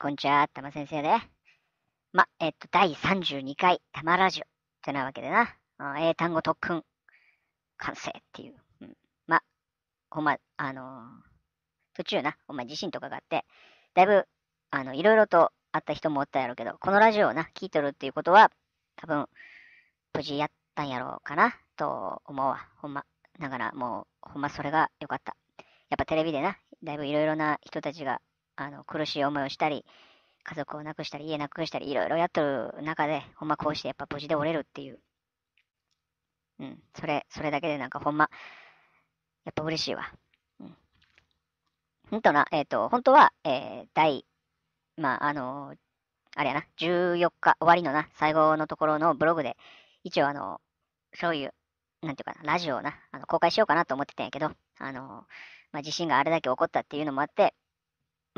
こんちは、たま先生で。ま、えっと、第32回、たまラジオ。ってなわけでな。英単語特訓、完成っていう。うん、ま、ほんま、あのー、途中な、ほんま地震とかがあって、だいぶ、あの、いろいろとあった人もおったやろうけど、このラジオをな、聞いとるっていうことは、多分、無事やったんやろうかな、と思うわ。ほんま。だからもう、ほんまそれが良かった。やっぱテレビでな、だいぶいろいろな人たちがあの、苦しい思いをしたり、家族を亡くしたり、家なくしたり、いろいろやっとる中で、ほんまこうしてやっぱ無事で折れるっていう。うん、それ、それだけでなんかほんま、やっぱ嬉しいわ。うん。本当な、えっ、ー、と、本当は、えー、第、まあ、あのー、あれやな、14日終わりのな、最後のところのブログで、一応あの、そういう、なんていうかな、ラジオをな、あの公開しようかなと思ってたんやけど、あのー、まあ、地震があれだけ起こったっていうのもあって、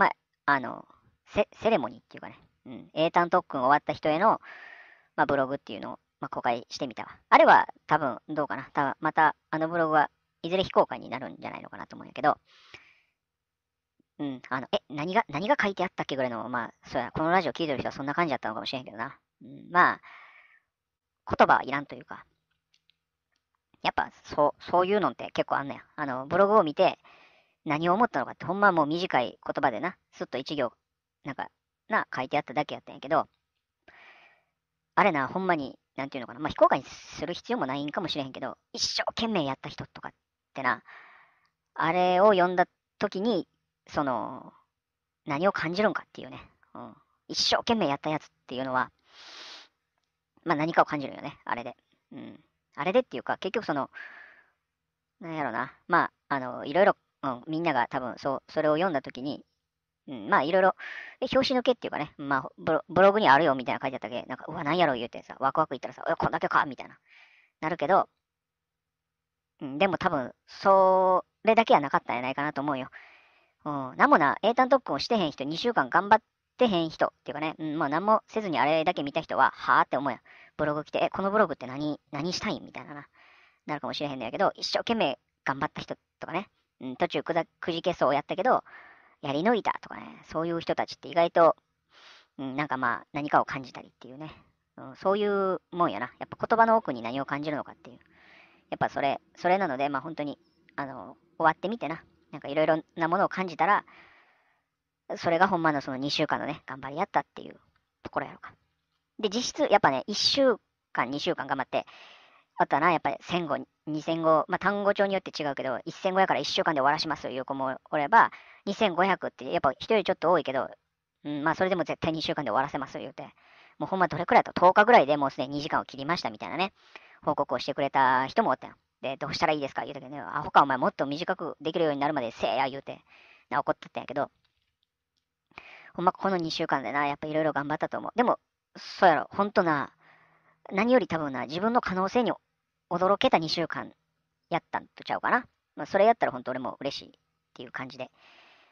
まあ、あの、セレモニーっていうかね、うん、英単特訓終わった人への、まあ、ブログっていうのを、まあ、公開してみたわ。あれは多分どうかな。多分またあのブログはいずれ非公開になるんじゃないのかなと思うんやけど、うん、あの、え、何が、何が書いてあったっけぐらいの、まあ、そうや、このラジオ聞いてる人はそんな感じだったのかもしれんけどな。うん、まあ、言葉はいらんというか、やっぱ、そう、そういうのって結構あんのや。あの、ブログを見て、何を思ったのかって、ほんまはもう短い言葉でな、すっと一行、なんか、な、書いてあっただけやったんやけど、あれな、ほんまに、なんていうのかな、まあ、非公開にする必要もないんかもしれへんけど、一生懸命やった人とかってな、あれを読んだ時に、その、何を感じるんかっていうね、うん、一生懸命やったやつっていうのは、まあ、何かを感じるよね、あれで。うん。あれでっていうか、結局その、なんやろな、まあ、あの、いろいろうん、みんなが多分そう、それを読んだときに、うん、まあいろいろ、表紙抜けっていうかね、まあブロブログにあるよみたいな書いてあったけなんか、うわ、なんやろ言うてさ、ワクワク言ったらさ、こんだけかみたいな、なるけど、うん、でも多分、それだけはなかったんじゃないかなと思うよ。うん、なんもな、英単特訓をしてへん人、2週間頑張ってへん人っていうかね、うん、まあ何もせずにあれだけ見た人は、はあって思うやん。ブログ来て、え、このブログって何、何したいみたいなな、なるかもしれへんのやけど、一生懸命頑張った人とかね、うん、途中くだくじけそうやったけど、やり抜いたとかね、そういう人たちって意外と、うん、なんかまあ、何かを感じたりっていうね、うん、そういうもんやな。やっぱ言葉の奥に何を感じるのかっていう。やっぱそれ、それなので、まあ本当に、あの、終わってみてな、なんかいろいろなものを感じたら、それがほんまのその2週間のね、頑張りやったっていうところやろか。で、実質、やっぱね、1週間、2週間頑張って、あとはな、やっぱり戦後、2000語、まあ、単語帳によって違うけど、1 5 0 0から1週間で終わらしますという子もおれば、2500ってやっぱ1人ちょっと多いけど、うん、まあそれでも絶対2週間で終わらせます言うて、もうほんまどれくらいだと10日ぐらいでもうすでに2時間を切りましたみたいなね、報告をしてくれた人もおったよ。で、どうしたらいいですか言うたけどね、アホかお前もっと短くできるようになるまでせえや言うて、な怒ってたんやけど、ほんまこの2週間でな、やっぱいろいろ頑張ったと思う。でも、そうやろ、ほんとな、何より多分な、自分の可能性に驚けた2週間やったんとちゃうかな。まあ、それやったら本当俺も嬉しいっていう感じで。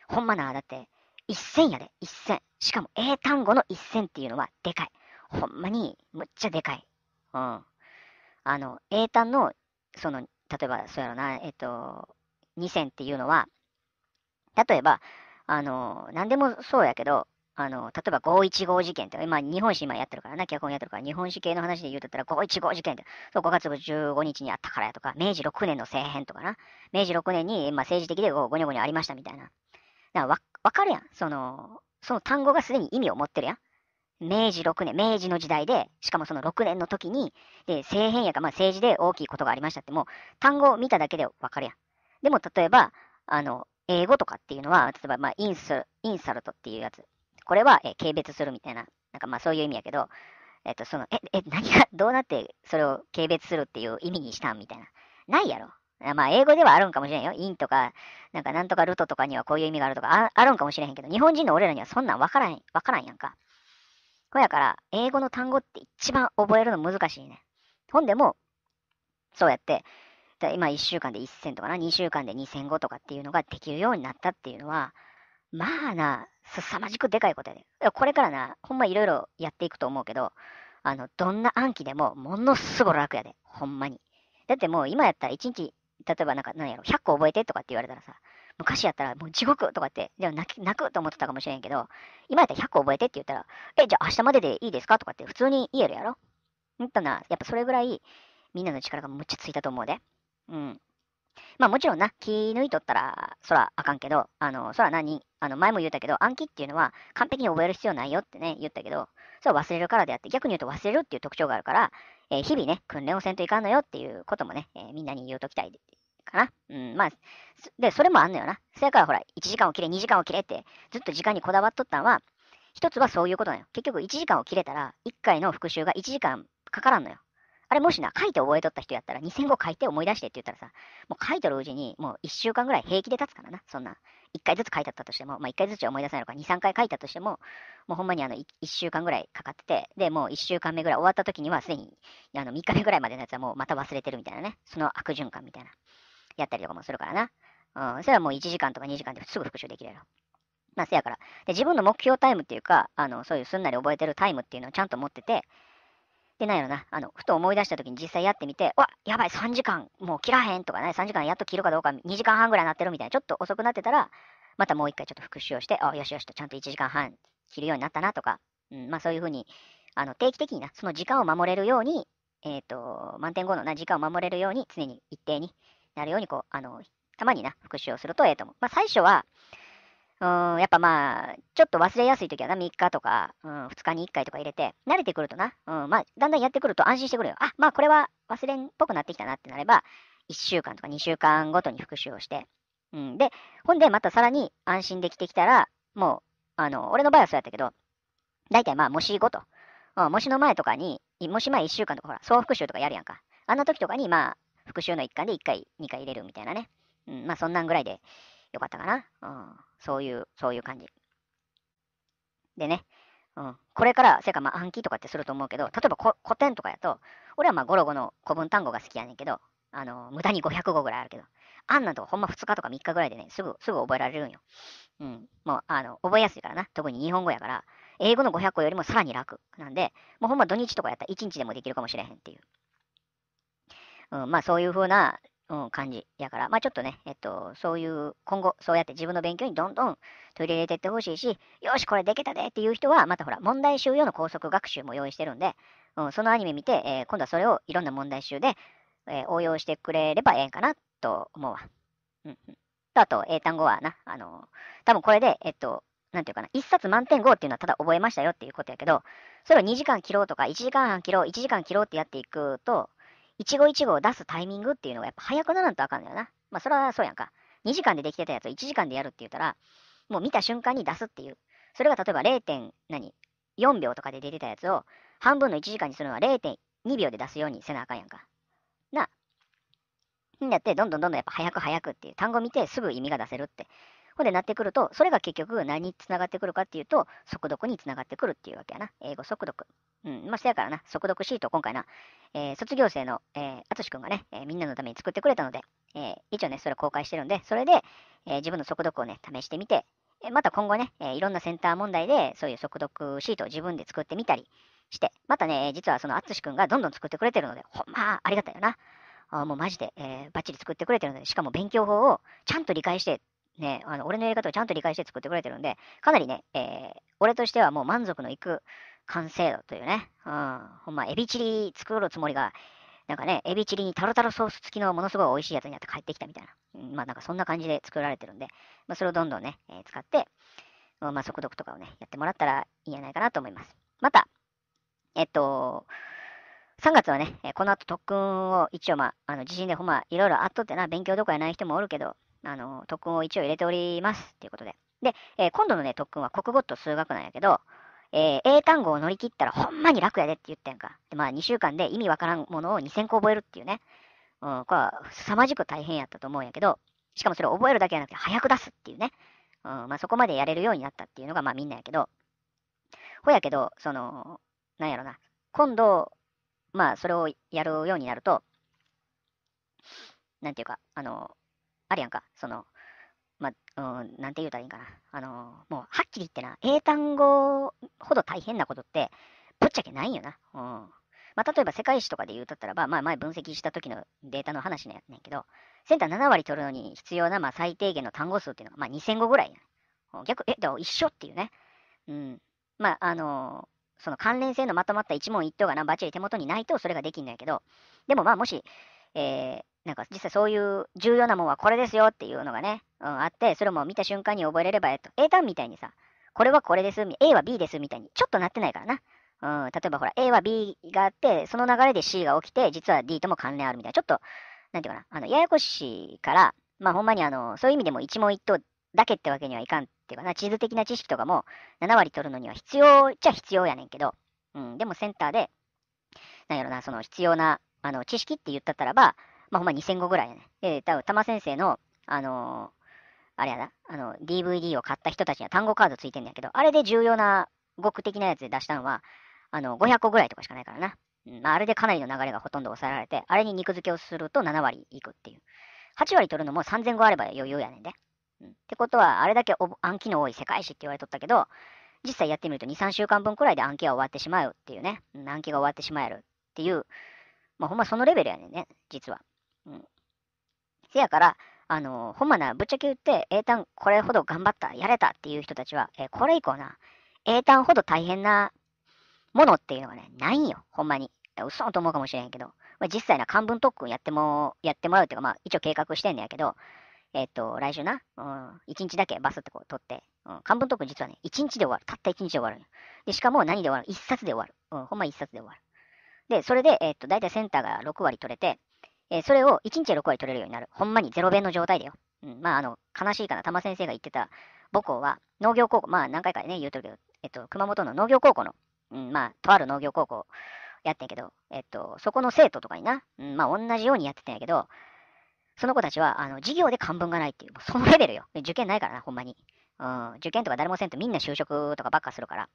ほんまな、だって、一戦やで、一戦。しかも英単語の一戦っていうのはでかい。ほんまに、むっちゃでかい。うん。あの、英単の、その、例えば、そうやろな、えっと、2戦っていうのは、例えば、あの、何でもそうやけど、あの、例えば515事件って、今、日本史今やってるからな、脚本やってるから、日本史系の話で言うとったら515事件って、そう、5月15日にあったからやとか、明治6年の政変とかな、明治6年に、まあ、政治的でごにょごにょありましたみたいな。だからわ、わかるやん。その、その単語がすでに意味を持ってるやん。明治6年、明治の時代で、しかもその6年の時に、で、政変やか、まあ、政治で大きいことがありましたって、もう、単語を見ただけでわかるやん。でも、例えば、あの、英語とかっていうのは、例えば、まあ、インス、インサルトっていうやつ。これは、え軽蔑するみたいな、なんかまあそういう意味やけど、えっと、その、え、え、何が、どうなってそれを軽蔑するっていう意味にしたんみたいな。ないやろ。まあ、英語ではあるんかもしれんよ。インとか、なんか、なんとかルトとかにはこういう意味があるとかあ、あるんかもしれへんけど、日本人の俺らにはそんなんわからん、わからんやんか。ほやから、英語の単語って一番覚えるの難しいね。ほんでも、そうやって、今1週間で1000とかな、2週間で2000語とかっていうのができるようになったっていうのは、まあな、すさまじくでかいことやで、ね。これからな、ほんまいろいろやっていくと思うけど、あの、どんな暗記でも、ものすごい楽やで。ほんまに。だってもう今やったら1日、例えばなんか、なんやろ、100個覚えてとかって言われたらさ、昔やったらもう地獄とかって、でも泣き泣くと思ってたかもしれんけど、今やったら100個覚えてって言ったら、え、じゃあ明日まででいいですかとかって普通に言えるやろほんとな、やっぱそれぐらい、みんなの力がむっちゃついたと思うで。うん。まあもちろんな、気抜いとったら、そらあかんけど、あの、そら何、あの、前も言ったけど、暗記っていうのは完璧に覚える必要ないよってね、言ったけど、それは忘れるからであって、逆に言うと忘れるっていう特徴があるから、えー、日々ね、訓練をせんといかんのよっていうこともね、えー、みんなに言うときたいかな。うん、まあ、で、それもあんのよな。そやからほら、1時間を切れ、2時間を切れって、ずっと時間にこだわっとったんは、一つはそういうことなのよ。結局1時間を切れたら、1回の復習が1時間かからんのよ。あれもしな、書いて覚えとった人やったら、2 0 0語書いて思い出してって言ったらさ、もう書いとるうちに、もう1週間ぐらい平気で経つからな、そんな。1回ずつ書いてあったとしても、まあ、1回ずつは思い出せないのか、2、3回書いたとしても、もうほんまにあの 1, 1週間ぐらいかかってて、で、もう1週間目ぐらい終わった時には、すでにあの3日目ぐらいまでのやつはもうまた忘れてるみたいなね、その悪循環みたいな、やったりとかもするからな。うん、それはもう1時間とか2時間ですぐ復習できるやろ。まあ、せやから。で、自分の目標タイムっていうか、あの、そういうすんなり覚えてるタイムっていうのをちゃんと持ってて、ってないよな。あの、ふと思い出した時に実際やってみて、わ、やばい、3時間、もう切らへんとかね、3時間やっと切るかどうか、2時間半ぐらいなってるみたいな、ちょっと遅くなってたら、またもう一回ちょっと復習をして、あ、よしよしと、ちゃんと1時間半切るようになったなとか、うん、まあそういうふうに、あの、定期的にな、その時間を守れるように、えっ、ー、と、満点後のな、時間を守れるように、常に一定になるように、こう、あの、たまにな、復習をするとええと思う。まあ最初は、うん、やっぱまあ、ちょっと忘れやすい時はな、3日とか、うん、2日に1回とか入れて、慣れてくるとな、うん、まあ、だんだんやってくると安心してくるよ。あ、まあこれは忘れんっぽくなってきたなってなれば、1週間とか2週間ごとに復習をして、うん、で、ほんでまたさらに安心できてきたら、もう、あの、俺の場合はそうやったけど、たいまあ、模試ごと、うん、模試の前とかに、模試前1週間とか、ほら、総復習とかやるやんか。あんな時とかに、まあ、復習の一環で1回、2回入れるみたいなね。うん、まあ、そんなんぐらいでよかったかな。うんそういう、そういう感じ。でね、うん、これからせかまあ暗記とかってすると思うけど例えば古典とかやと俺はまあゴロゴの古文単語が好きやねんけどあの無駄に500語ぐらいあるけどあんなんとかほんま2日とか3日ぐらいでねすぐすぐ覚えられるんよ、うん、もうあの覚えやすいからな特に日本語やから英語の500語よりもさらに楽なんでもうほんま土日とかやったら1日でもできるかもしれへんっていう、うん、まあそういう風なうん、感じやから、まあちょっとね、えっと、そういう、今後、そうやって自分の勉強にどんどん取り入れていってほしいし、よし、これできたでっていう人は、またほら、問題集用の高速学習も用意してるんで、うん、そのアニメ見て、えー、今度はそれをいろんな問題集で、えー、応用してくれればええんかなと思うわ。うん、うん。あと、英単語はな、あのー、多分これで、えっと、なんていうかな、一冊満点号っていうのはただ覚えましたよっていうことやけど、それを2時間切ろうとか、1時間半切ろう、1時間切ろうってやっていくと、一期一会を出すタイミングっていうのがやっぱ早くならんとあかんのよな。まあそれはそうやんか。2時間でできてたやつを1時間でやるって言ったら、もう見た瞬間に出すっていう。それが例えば 0. 何4秒とかで出てたやつを半分の1時間にするのは0.2秒で出すようにせなあかんやんか。なんだってどんどんどんどんやっぱ早く早くっていう単語見てすぐ意味が出せるってこでなってくると、それが結局何につながってくるかっていうと、速読につながってくるっていうわけやな。英語速読。うん。まあ、せやからな、速読シート今回な、えー、卒業生の、えー、あしくんがね、えー、みんなのために作ってくれたので、えー、一応ね、それ公開してるんで、それで、え自分の速読をね、試してみて、えまた今後ね、えいろんなセンター問題で、そういう速読シートを自分で作ってみたりして、またね、実はそのあつしくんがどんどん作ってくれてるので、ほんまありがたいよな。あもうマジで、えー、バッチリ作ってくれてるので、しかも勉強法をちゃんと理解してね、あの俺のやり方をちゃんと理解して作ってくれてるんで、かなりね、えー、俺としてはもう満足のいく完成度というね、うん、ほんま、エビチリ作るつもりが、なんかね、エビチリにタルタルソース付きのものすごい美味しいやつになって帰ってきたみたいな、うん、まあなんかそんな感じで作られてるんで、まあ、それをどんどんね、えー、使って、まあ、速読とかをね、やってもらったらいいんじゃないかなと思います。また、えっと、3月はね、この後特訓を一応まあ、あの地震でほんま、いろいろあっとってな、勉強どこやない人もおるけど、あの、特訓を一応入れております。ということで。で、えー、今度のね、特訓は国語と数学なんやけど、えー、英単語を乗り切ったらほんまに楽やでって言ってんか。で、まあ2週間で意味わからんものを2000個覚えるっていうね。うん、これは凄まじく大変やったと思うんやけど、しかもそれを覚えるだけじゃなくて早く出すっていうね。うん、まあそこまでやれるようになったっていうのがまあみんなやけど、ほやけど、その、なんやろな。今度、まあそれをやるようになると、なんていうか、あの、あるやんか。その、まうん、なんて言うたらいいんかな。あのもう、はっきり言ってな、英単語ほど大変なことって、ぶっちゃけないんよな。うん。まあ、例えば世界史とかで言うとったらば、まあ、前分析した時のデータの話なんやねんけど、センター7割取るのに必要な、まあ、最低限の単語数っていうのが、まあ、2000語ぐらいや逆、え、だか一緒っていうね。うん。まあ、あのー、その関連性のまとまった一問一答がな、ばっちり手元にないとそれができんのやけど、でもまあ、もし、えー、なんか実際そういう重要なもんはこれですよっていうのがね、うん、あって、それも見た瞬間に覚えれれば、えっと、英単みたいにさ、これはこれです、A は B ですみたいに、ちょっとなってないからな。うん、例えばほら、A は B があって、その流れで C が起きて、実は D とも関連あるみたいな、ちょっと、なんていうかな、あの、ややこしいから、まあほんまにあの、そういう意味でも一問一答だけってわけにはいかんっていうかな、地図的な知識とかも7割取るのには必要っちゃ必要やねんけど、うん、でもセンターで、なんやろな、その必要な、あの、知識って言ったったらば、まあ、ほんま2000語ぐらいやね。で、多分、玉先生の、あのー、あれやな、あの、DVD を買った人たちには単語カードついてんだけど、あれで重要な語句的なやつで出したのは、あの、500個ぐらいとかしかないからな。うん、まあ、あれでかなりの流れがほとんど抑えられて、あれに肉付けをすると7割いくっていう。8割取るのも3000語あれば余裕やねんで。うん、ってことは、あれだけ暗記の多い世界史って言われとったけど、実際やってみると2、3週間分くらいで暗記は終わってしまうっていうね、うん、暗記が終わってしまえるっていう、まあ、ほんまそのレベルやねんね、実は。うん。せやから、あの、ほんまな、ぶっちゃけ言って、英単これほど頑張った、やれたっていう人たちは、えー、これ以降な、英単ほど大変なものっていうのがね、ないんよ、ほんまに。嘘と思うかもしれへんけど、まあ、実際な、漢文特訓やっても、やってもらうっていうか、まあ、一応計画してんねやけど、えっ、ー、と、来週な、うん、1日だけバスってこう取って、うん、漢文特訓実はね、1日で終わる。たった1日で終わるで、しかも何で終わる ?1 冊で終わる。うん、ほんま1冊で終わる。で、それで、えっ、ー、と、大体センターが6割取れて、えー、それを1日で6割取れるようになる。ほんまにゼロ弁の状態だよ。うん、まあ、あの、悲しいかな。玉先生が言ってた母校は、農業高校、まあ、何回かね、言うとるけど、えっと、熊本の農業高校の、うん、まあ、とある農業高校やってんけど、えっと、そこの生徒とかにな、うん、まあ、同じようにやってたんやけど、その子たちは、あの、授業で漢文がないっていう、うそのレベルよ。受験ないからな、ほんまに。うん、受験とか誰もせんとみんな就職とかばっかするから。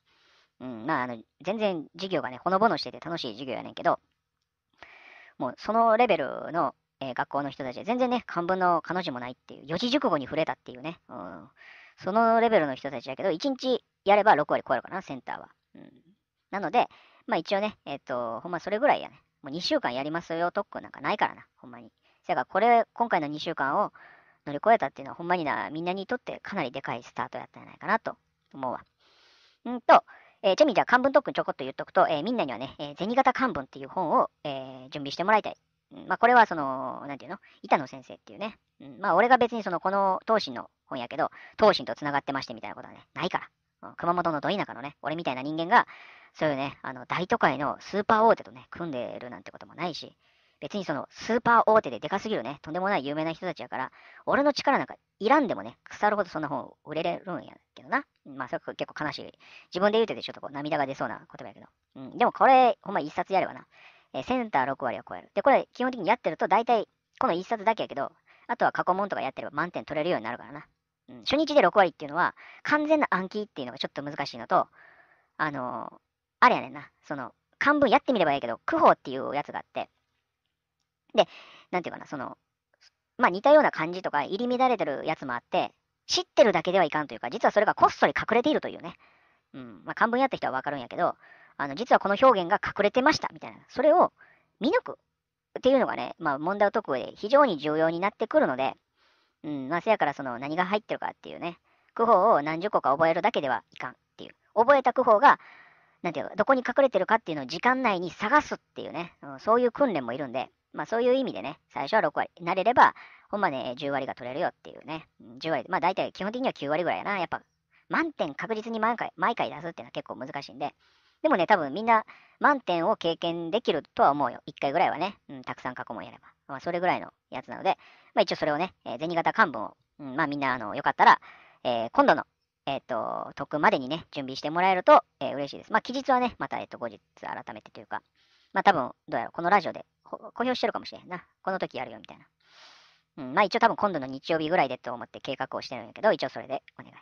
うん、まあ、あの、全然授業がね、ほのぼのしてて楽しい授業やねんけど、もうそのレベルの、えー、学校の人たち、で、全然ね、漢文の彼女もないっていう、四字熟語に触れたっていうね、うん、そのレベルの人たちだけど、1日やれば6割超えるかな、センターは。うん、なので、まあ一応ね、えっ、ー、と、ほんまそれぐらいやね。もう2週間やりますよ特訓なんかないからな、ほんまに。せやからこれ、今回の2週間を乗り越えたっていうのは、ほんまにな、みんなにとってかなりでかいスタートやったんじゃないかなと思うわ。んと、えー、ちなみにじゃあ漢文特訓ちょこっと言っとくと、えー、みんなにはね、えー、銭形漢文っていう本を、え準備してもらいたい。まあ、これはその、なんていうの板野先生っていうね。うん、まあ、俺が別にその、この東進の本やけど、東進と繋がってましてみたいなことはね、ないから。うん、熊本のど田舎のね、俺みたいな人間が、そういうね、あの、大都会のスーパー大手とね、組んでるなんてこともないし、別にそのスーパー大手ででかすぎるね、とんでもない有名な人たちやから、俺の力なんかいらんでもね、腐るほどそんな本売れれるんやけどな。まあ、それ結構悲しい。自分で言うててちょっとこう涙が出そうな言葉やけど。うん、でもこれ、ほんま一冊やればな、えー、センター6割を超える。で、これ基本的にやってると大体この一冊だけやけど、あとは過去問とかやってれば満点取れるようになるからな。うん、初日で6割っていうのは、完全な暗記っていうのがちょっと難しいのと、あのー、あれやねんな、その、漢文やってみればいいけど、句法っていうやつがあって、で、なんていうかな、その、まあ似たような感じとか入り乱れてるやつもあって、知ってるだけではいかんというか、実はそれがこっそり隠れているというね。うん。まあ漢文やった人はわかるんやけど、あの、実はこの表現が隠れてました、みたいな。それを見抜くっていうのがね、まあ問題を解く上で非常に重要になってくるので、うん、まあせやからその何が入ってるかっていうね、句法を何十個か覚えるだけではいかんっていう。覚えた句法が、なんていうか、どこに隠れてるかっていうのを時間内に探すっていうね、うん、そういう訓練もいるんで、まあそういう意味でね、最初は6割、慣れれば、ほんまね、10割が取れるよっていうね、10割、まあ大体基本的には9割ぐらいやな、やっぱ満点確実に毎回毎回出すっていうのは結構難しいんで、でもね、多分みんな満点を経験できるとは思うよ。1回ぐらいはね、うん、たくさん過去問やれば。まあ、それぐらいのやつなので、まあ、一応それをね、えー、銭形漢文を、うん、まあみんなあのよかったら、えー、今度の、えっ、ー、と、特訓までにね、準備してもらえると、えー、嬉しいです。まあ期日はね、また、えっ、と、後日改めてというか、まあ多分、どうやろう、このラジオで公表してるかもしれんな。この時やるよみたいな。うん、まあ一応多分今度の日曜日ぐらいでと思って計画をしてるんやけど、一応それでお願い。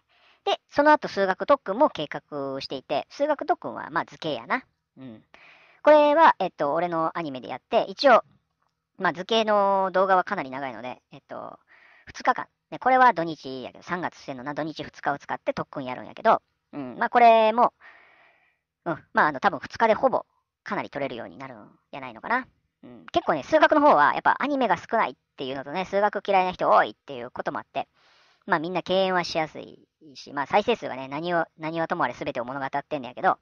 で、その後数学特訓も計画していて、数学特訓はまあ図形やな。うん。これは、えっと、俺のアニメでやって、一応、まあ図形の動画はかなり長いので、えっと、2日間。ね、これは土日やけど、3月末のな土日2日を使って特訓やるんやけど、うん、まあこれも、うん、まああの多分2日でほぼかなり取れるようになるんやないのかな。うん、結構ね、数学の方はやっぱアニメが少ないっていうのとね、数学嫌いな人多いっていうこともあって、まあみんな敬遠はしやすいし、まあ再生数がね、何を、何はともあれ全てを物語ってんだけど、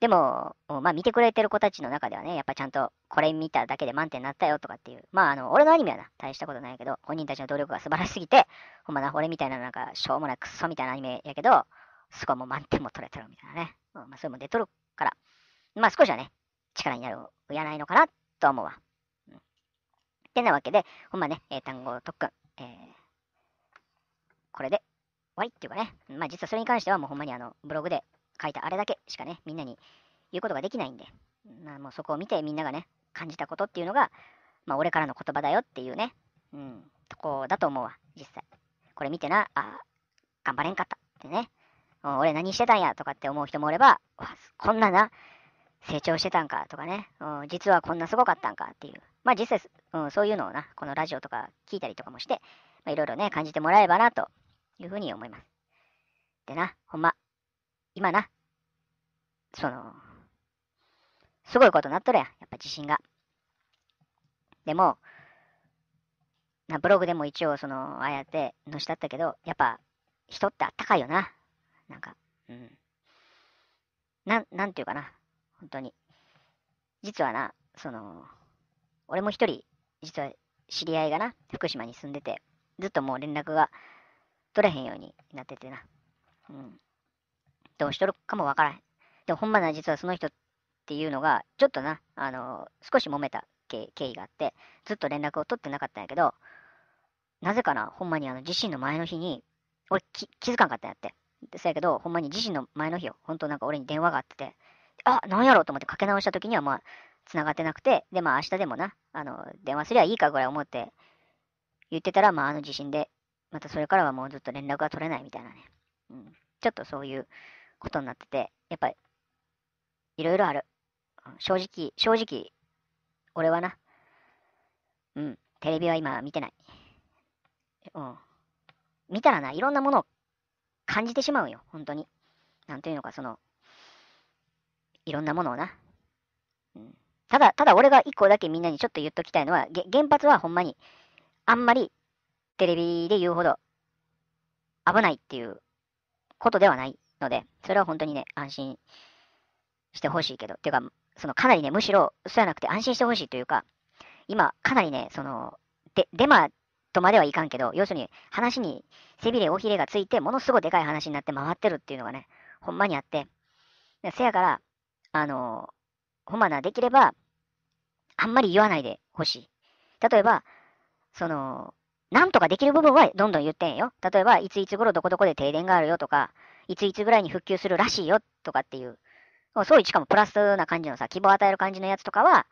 でも、まあ見てくれてる子たちの中ではね、やっぱちゃんとこれ見ただけで満点になったよとかっていう。まああの、俺のアニメはな、大したことないけど、本人たちの努力が素晴らしすぎて、ほんまな、俺みたいななんか、しょうもないクソみたいなアニメやけど、そこはもう満点も取れてるみたいなね。まあそれも出とるから、まあ少しはね、力になる、やないのかなっと思うわ。うん。ってなわけで、ほんまね、英単語特訓、えー、これで終わりっていうかね、まあ実はそれに関してはもうほんまにあの、ブログで書いたあれだけしかね、みんなに言うことができないんで、まあ、もうそこを見てみんながね、感じたことっていうのが、まあ俺からの言葉だよっていうね、うん、とこだと思うわ、実際。これ見てな、あ、頑張れんかったってね。俺何してたんやとかって思う人もおれば、こんなな、成長してたんかとかね、うん、実はこんなすごかったんかっていう、まあ実際、うん、そういうのをな、このラジオとか聞いたりとかもして、まいろいろね、感じてもらえばなというふうに思います。でな、ほんま、今な、その、すごいことなっとるやん、やっぱ自信が。でも、なブログでも一応、その、ああやってのしたったけど、やっぱ、人ってあったかいよな。なんか、うん。な、なんていうかな。本当に。実はな、その、俺も一人、実は知り合いがな、福島に住んでて、ずっともう連絡が取れへんようになっててな。うん。どうしとるかもわからへん。でもほんまな、実はその人っていうのが、ちょっとな、あの、少し揉めた経緯があって、ずっと連絡を取ってなかったんやけど、なぜかな、ほんまにあの、自身の前の日に、俺気づかんかったんやって。そやけど、ほんまに自身の前の日よ、本当なんか俺に電話があってて、あ、なんやろうと思ってかけ直した時には、まあ、繋がってなくて、で、まあ、明日でもな、あの、電話すりゃいいかぐらい思って言ってたら、まあ、あの地震で、またそれからはもうずっと連絡が取れないみたいなね。うん。ちょっとそういうことになってて、やっぱり、いろいろある。正直、正直、俺はな、うん、テレビは今見てない。うん。見たらな、いろんなものを感じてしまうよ、本当に。なんというのか、その、いろんなものをな。うん、ただ、ただ俺が一個だけみんなにちょっと言っときたいのは、原発はほんまに、あんまりテレビで言うほど危ないっていうことではないので、それは本当にね、安心してほしいけど、っていうか、そのかなりね、むしろ、そうじゃなくて安心してほしいというか、今、かなりね、その、で、デマとまではいかんけど、要するに話に背びれ、尾ひれがついて、ものすごいでかい話になって回ってるっていうのがね、ほんまにあって、せやから、あの、ほんまな、できれば、あんまり言わないでほしい。例えば、その、なんとかできる部分はどんどん言ってんよ。例えば、いついつ頃どこどこで停電があるよとか、いついつぐらいに復旧するらしいよとかっていう、そういうしかもプラスな感じのさ、希望を与える感じのやつとかは、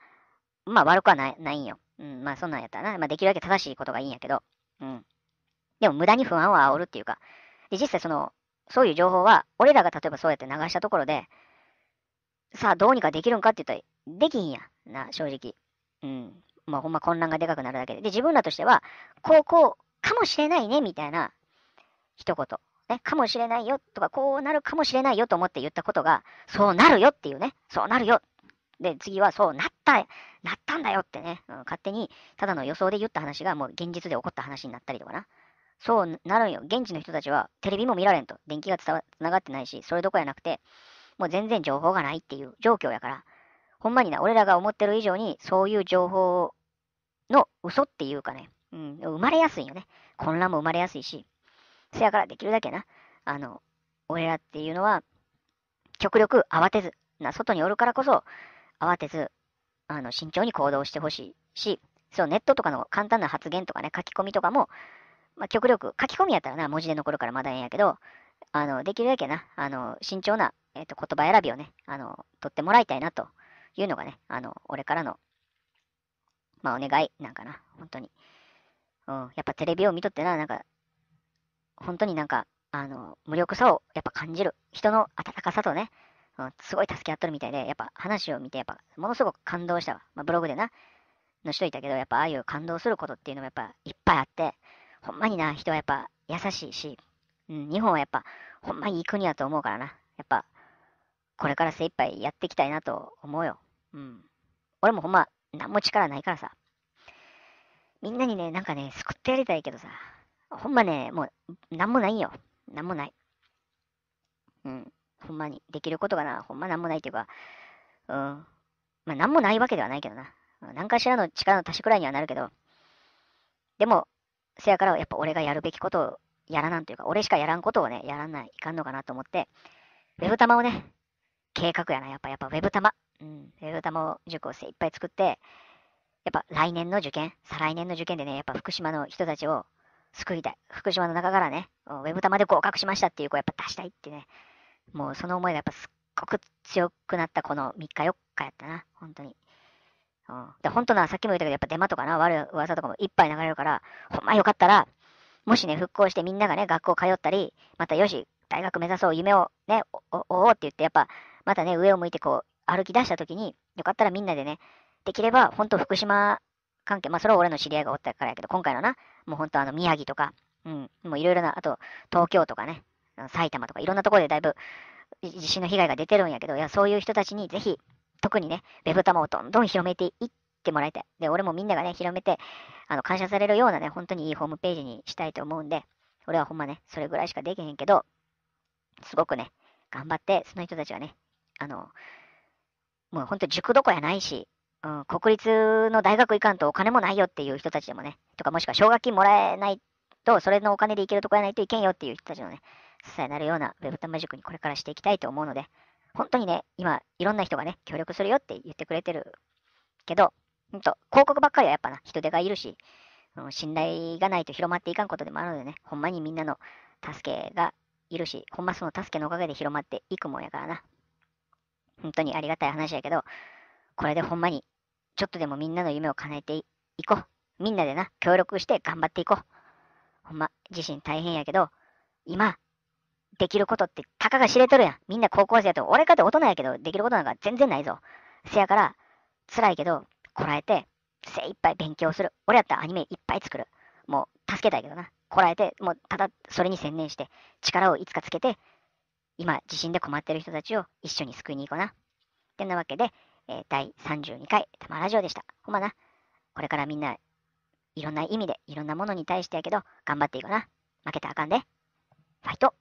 まあ悪くはないないんよ。うん、まあそんなんやったらな。まあできるだけ正しいことがいいんやけど。うん。でも無駄に不安を煽るっていうか。で、実際その、そういう情報は、俺らが例えばそうやって流したところで、さあどうにかできるんかって言ったら、できんやな、正直。うん。まあほんま混乱がでかくなるだけで。で、自分らとしては、こうこうかもしれないね、みたいな一言。ね、かもしれないよとか、こうなるかもしれないよと思って言ったことが、そうなるよっていうね、そうなるよ。で、次はそうなった、なったんだよってね、うん、勝手にただの予想で言った話がもう現実で起こった話になったりとかな。そうなるよ。現地の人たちはテレビも見られんと。電気がつながってないし、それどころやなくて、もう全然情報がないっていう状況やから、ほんまにな、俺らが思ってる以上に、そういう情報の嘘っていうかね、うん、生まれやすいよね。混乱も生まれやすいし。せやからできるだけな、あの、俺らっていうのは、極力慌てず、な、外におるからこそ、慌てず、あの、慎重に行動してほしいし、そう、ネットとかの簡単な発言とかね、書き込みとかも、まあ、極力、書き込みやったらな、文字で残るからまだええんやけど、あの、できるだけな、あの、慎重な、えっ、ー、と、言葉選びをね、あの、取ってもらいたいなというのがね、あの、俺からの、まあ、お願いなんかな、本当に。うん、やっぱテレビを見とってな、なんか、本当になんか、あの、無力さをやっぱ感じる。人の温かさとね、うん、すごい助け合っとるみたいで、やっぱ話を見て、やっぱ、ものすごく感動したわ。まあ、ブログでな、のしといたけど、やっぱああいう感動することっていうのもやっぱいっぱいあって、ほんまにな、人はやっぱ優しいし、うん、日本はやっぱ、ほんまにいい国やと思うからな。やっぱ、これから精一杯やっていきたいなと思うよ。うん。俺もほんま、何も力ないからさ。みんなにね、なんかね、救ってやりたいけどさ、ほんまね、もう、なんもないよ。なんもない。うん。ほんまに。できることがな、ほんまなんもないっていうか、うん。まあ、なんもないわけではないけどな。何かしらの力の足しくらいにはなるけど、でも、せやからやっぱ俺がやるべきことをやらなんというか、俺しかやらんことをね、やらないいかんのかなと思って、ウェブ玉をね、計画やな、やっぱ、やっぱウェブ玉。うん、ウェブ玉を塾を精いっぱい作って、やっぱ来年の受験、再来年の受験でね、やっぱ福島の人たちを救いたい。福島の中からね、ウェブ玉で合格しましたっていう子をやっぱ出したいってね、もうその思いがやっぱすっごく強くなったこの3日4日やったな、本当に。うん、で本当な、さっきも言ったけど、やっぱデマとかな、悪い噂とかもいっぱい流れるから、ほんまよかったら、もしね、復興してみんながね、学校通ったり、またよし、大学目指そう、夢をね、おおって言って、やっぱ、またね、上を向いてこう、歩き出した時に、よかったらみんなでね、できれば、ほんと福島関係、まあ、それは俺の知り合いがおったからやけど、今回のな、もうほんとあの、宮城とか、うん、もういろいろな、あと、東京とかね、埼玉とか、いろんなところでだいぶ、地震の被害が出てるんやけど、いや、そういう人たちにぜひ、特にね、ウェブ玉をどんどん広めていってもらいたい。で、俺もみんながね、広めて、あの、感謝されるようなね、本当にいいホームページにしたいと思うんで、俺はほんまね、それぐらいしかできへんけど、すごくね、頑張って、その人たちはね、あの、もうほんと塾どこやないし、うん、国立の大学行かんとお金もないよっていう人たちでもね、とかもしくは奨学金もらえないと、それのお金で行けるとこやないといけんよっていう人たちのね、支えになるようなウェブ玉塾にこれからしていきたいと思うので、本当にね、今、いろんな人がね、協力するよって言ってくれてるけど、んと、広告ばっかりはやっぱな、人手がいるし、うん、信頼がないと広まっていかんことでもあるのでね、ほんまにみんなの助けがいるし、ほんまその助けのおかげで広まっていくもんやからな。本当にありがたい話やけど、これでほんまに、ちょっとでもみんなの夢を叶えていこう。みんなでな、協力して頑張っていこう。ほんま、自身大変やけど、今、できることってたかが知れとるやん。みんな高校生やと、俺かって大人やけど、できることなんか全然ないぞ。せやから、辛いけど、こらえて、精一杯勉強する。俺やったらアニメいっぱい作る。もう、助けたいけどな。こらえて、もう、ただ、それに専念して、力をいつかつけて、今、地震で困ってる人たちを一緒に救いに行こうな。ってなわけで、えー、第32回、たまラジオでした。ほんまな。これからみんな、いろんな意味で、いろんなものに対してやけど、頑張っていこうな。負けたらあかんで。ファイト